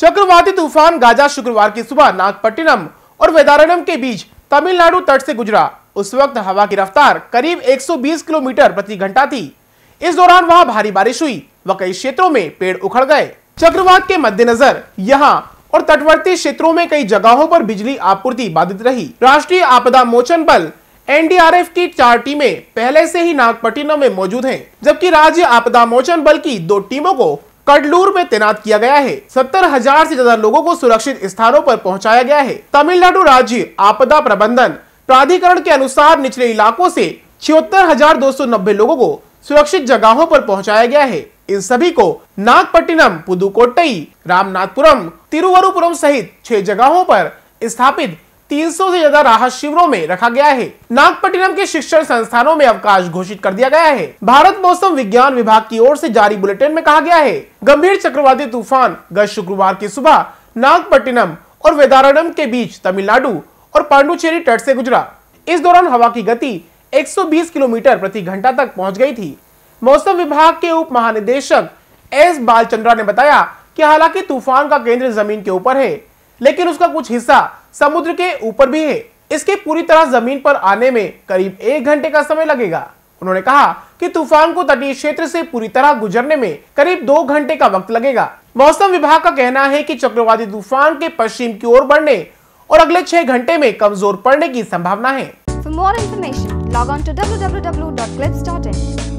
चक्रवाती तूफान गाजा शुक्रवार की सुबह नागपट्टिनम और वेदारणम के बीच तमिलनाडु तट से गुजरा उस वक्त हवा की रफ्तार करीब 120 किलोमीटर प्रति घंटा थी इस दौरान वहां भारी बारिश हुई व कई क्षेत्रों में पेड़ उखड़ गए चक्रवात के मद्देनजर यहाँ और तटवर्ती क्षेत्रों में कई जगहों पर बिजली आपूर्ति बाधित रही राष्ट्रीय आपदा मोचन बल एनडीआरएफ की चार टीमें पहले से ही नागपट्टिनम में मौजूद हैं, जबकि राज्य आपदा मोचन बल की दो टीमों को कडलूर में तैनात किया गया है सत्तर हजार से ज्यादा लोगों को सुरक्षित स्थानों पर पहुंचाया गया है तमिलनाडु राज्य आपदा प्रबंधन प्राधिकरण के अनुसार निचले इलाकों से छिहत्तर हजार दो सौ नब्बे लोगों को सुरक्षित जगहों पर पहुंचाया गया है इन सभी को नागपट्टिनम पुदुकोटई रामनाथपुरम तिरुवरुपुरम सहित छह जगहों पर स्थापित 300 से ज्यादा राहत शिविरों में रखा गया है नागपट्टिनम के शिक्षण संस्थानों में अवकाश घोषित कर दिया गया है भारत मौसम विज्ञान विभाग की ओर से जारी बुलेटिन में कहा गया है गंभीर चक्रवाती तूफान गत शुक्रवार की सुबह नागपट्टिनम और वेदारणम के बीच तमिलनाडु और पांडुचेरी तट से गुजरा इस दौरान हवा की गति 120 किलोमीटर प्रति घंटा तक पहुंच गई थी मौसम विभाग के उप महानिदेशक एस बालचंद्रा ने बताया कि हालांकि तूफान का केंद्र जमीन के ऊपर है लेकिन उसका कुछ हिस्सा समुद्र के ऊपर भी है इसके पूरी तरह जमीन पर आने में करीब एक घंटे का समय लगेगा उन्होंने कहा कि तूफान को तटीय क्षेत्र से पूरी तरह गुजरने में करीब दो घंटे का वक्त लगेगा मौसम विभाग का कहना है कि चक्रवाती तूफान के पश्चिम की ओर बढ़ने और अगले छह घंटे में कमजोर पड़ने की संभावना है